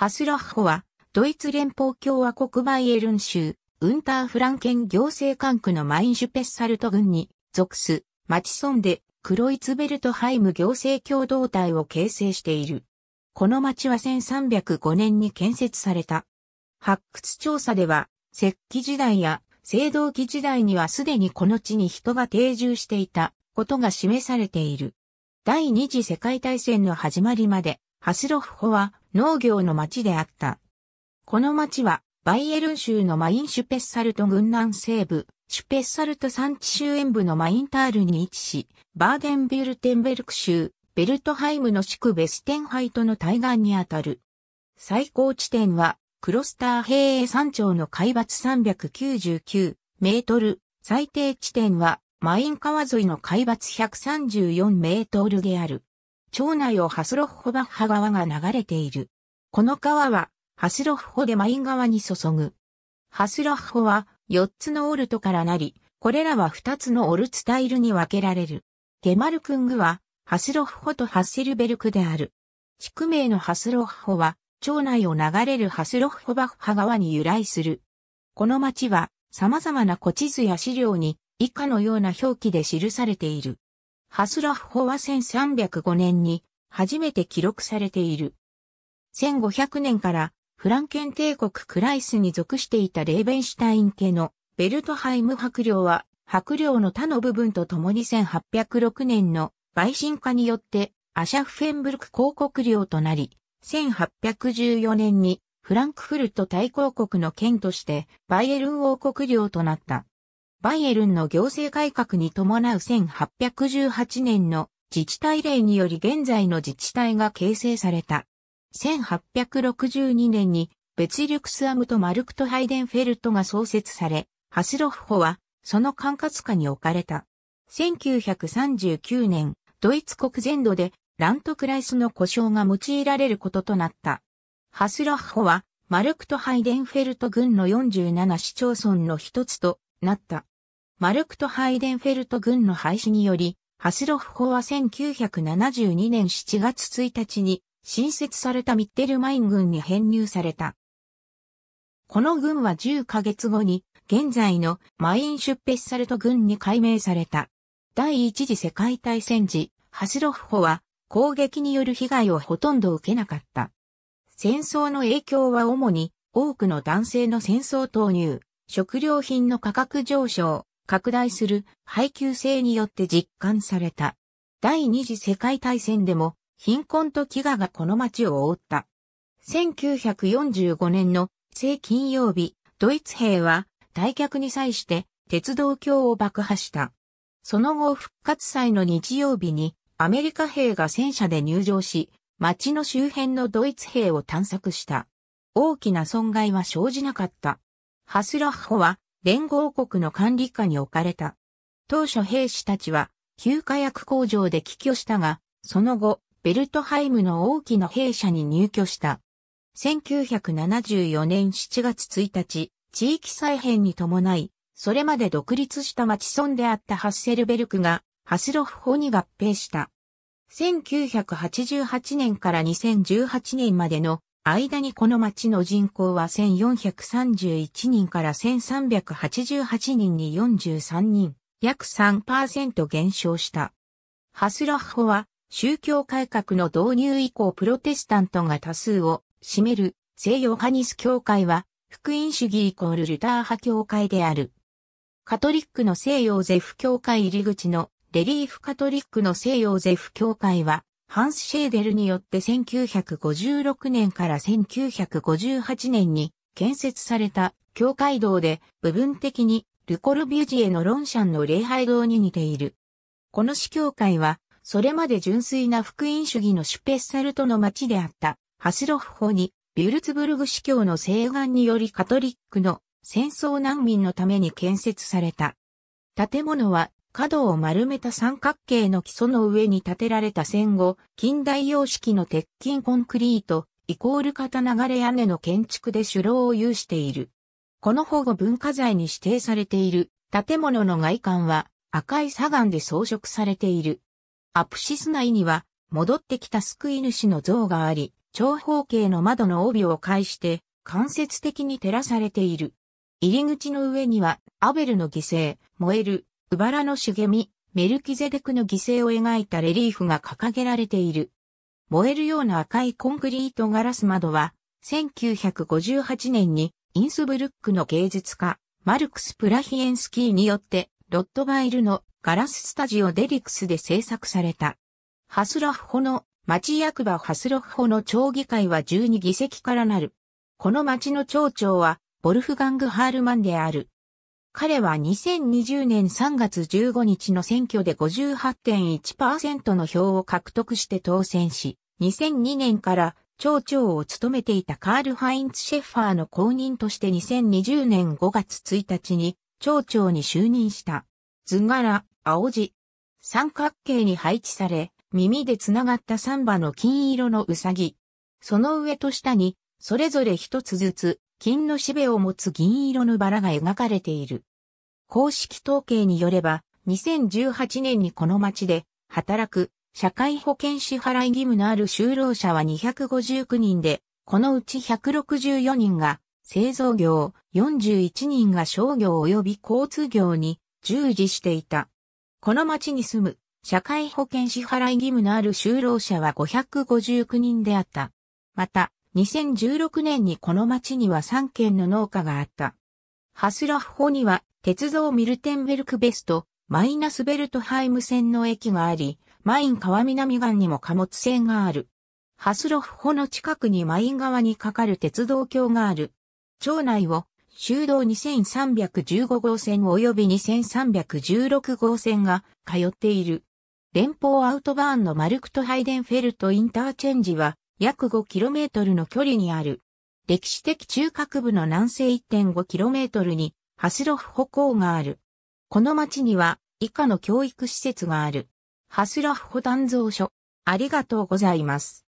ハスラッホは、ドイツ連邦共和国バイエルン州、ウンターフランケン行政管区のマインシュペッサルト郡に属す、マチソンで、クロイツベルトハイム行政共同体を形成している。この町は1305年に建設された。発掘調査では、石器時代や青銅器時代にはすでにこの地に人が定住していたことが示されている。第二次世界大戦の始まりまで、ハスロフホは農業の町であった。この町は、バイエルン州のマインシュペッサルト軍南西部、シュペッサルト山地周辺部のマインタールに位置し、バーデンビュルテンベルク州、ベルトハイムの地区ベステンハイトの対岸にあたる。最高地点は、クロスター平営山頂の海抜399メートル、最低地点は、マイン川沿いの海抜134メートルである。町内をハスロッホバッハ川が流れている。この川は、ハスロッホでマイン川に注ぐ。ハスロッホは、四つのオルトからなり、これらは二つのオルツタイルに分けられる。ゲマルクングは、ハスロッホとハッセルベルクである。地区名のハスロッホは、町内を流れるハスロッホバッハ川に由来する。この町は、様々な古地図や資料に、以下のような表記で記されている。ハスラフホは1305年に初めて記録されている。1500年からフランケン帝国クライスに属していたレーベンシュタイン家のベルトハイム白領は白領の他の部分とともに1806年の陪信化によってアシャフフェンブルク広告領となり、1814年にフランクフルト大公国の県としてバイエルン王国領となった。バイエルンの行政改革に伴う1818年の自治体令により現在の自治体が形成された。1862年にベツリュクスアムとマルクトハイデンフェルトが創設され、ハスロフホはその管轄下に置かれた。1939年、ドイツ国全土でラントクライスの故障が用いられることとなった。ハスロフホはマルクトハイデンフェルト軍の47市町村の一つとなった。マルクト・ハイデンフェルト軍の廃止により、ハスロフ法は1972年7月1日に新設されたミッテルマイン軍に編入された。この軍は10ヶ月後に現在のマイン出兵サルト軍に改名された。第一次世界大戦時、ハスロフ法は攻撃による被害をほとんど受けなかった。戦争の影響は主に多くの男性の戦争投入、食料品の価格上昇、拡大する配給制によって実感された。第二次世界大戦でも貧困と飢餓がこの町を覆った。1945年の正金曜日、ドイツ兵は退却に際して鉄道橋を爆破した。その後復活祭の日曜日にアメリカ兵が戦車で入場し、町の周辺のドイツ兵を探索した。大きな損害は生じなかった。ハスラッホは連合国の管理下に置かれた。当初兵士たちは、旧火薬工場で帰居したが、その後、ベルトハイムの大きな兵舎に入居した。1974年7月1日、地域再編に伴い、それまで独立した町村であったハッセルベルクが、ハスロフ法に合併した。1988年から2018年までの間にこの町の人口は1431人から1388人に43人、約3%減少した。ハスラッホは宗教改革の導入以降プロテスタントが多数を占める西洋ハニス教会は福音主義イコールルター派教会である。カトリックの西洋ゼフ教会入り口のレリーフカトリックの西洋ゼフ教会はハンス・シェーデルによって1956年から1958年に建設された教会堂で部分的にルコルビュジエのロンシャンの礼拝堂に似ている。この司教会は、それまで純粋な福音主義のシュペッサルトの町であったハスロフホに、ビュルツブルグ司教の西願によりカトリックの戦争難民のために建設された。建物は角を丸めた三角形の基礎の上に建てられた戦後、近代様式の鉄筋コンクリート、イコール型流れ屋根の建築で主楼を有している。この保護文化財に指定されている建物の外観は赤い砂岩で装飾されている。アプシス内には戻ってきた救い主の像があり、長方形の窓の帯を介して間接的に照らされている。入り口の上にはアベルの犠牲、燃えるウバラの茂み、メルキゼデクの犠牲を描いたレリーフが掲げられている。燃えるような赤いコンクリートガラス窓は、1958年にインスブルックの芸術家、マルクス・プラヒエンスキーによって、ロットバイルのガラススタジオデリクスで制作された。ハスロッホの町役場ハスロッホの町議会は12議席からなる。この町の町長は、ボルフガング・ハールマンである。彼は2020年3月15日の選挙で58.1%の票を獲得して当選し、2002年から町長を務めていたカール・ハインツ・シェッファーの後任として2020年5月1日に町長に就任した。図柄、青字。三角形に配置され、耳でつながったサンバの金色のウサギ。その上と下に、それぞれ一つずつ、金のしべを持つ銀色のバラが描かれている。公式統計によれば、2018年にこの町で働く社会保険支払い義務のある就労者は259人で、このうち164人が製造業、41人が商業及び交通業に従事していた。この町に住む社会保険支払い義務のある就労者は559人であった。また、2016年にこの町には3軒の農家があった。ハスラフホには鉄道ミルテンベルクベスト、マイナスベルトハイム線の駅があり、マイン川南岸にも貨物線がある。ハスロフホの近くにマイン川に架かる鉄道橋がある。町内を修道2315号線及び2316号線が通っている。連邦アウトバーンのマルクトハイデンフェルトインターチェンジは約 5km の距離にある。歴史的中核部の南西 1.5km にハスロフ歩行がある。この町には以下の教育施設がある。ハスロフ歩断蔵所。ありがとうございます。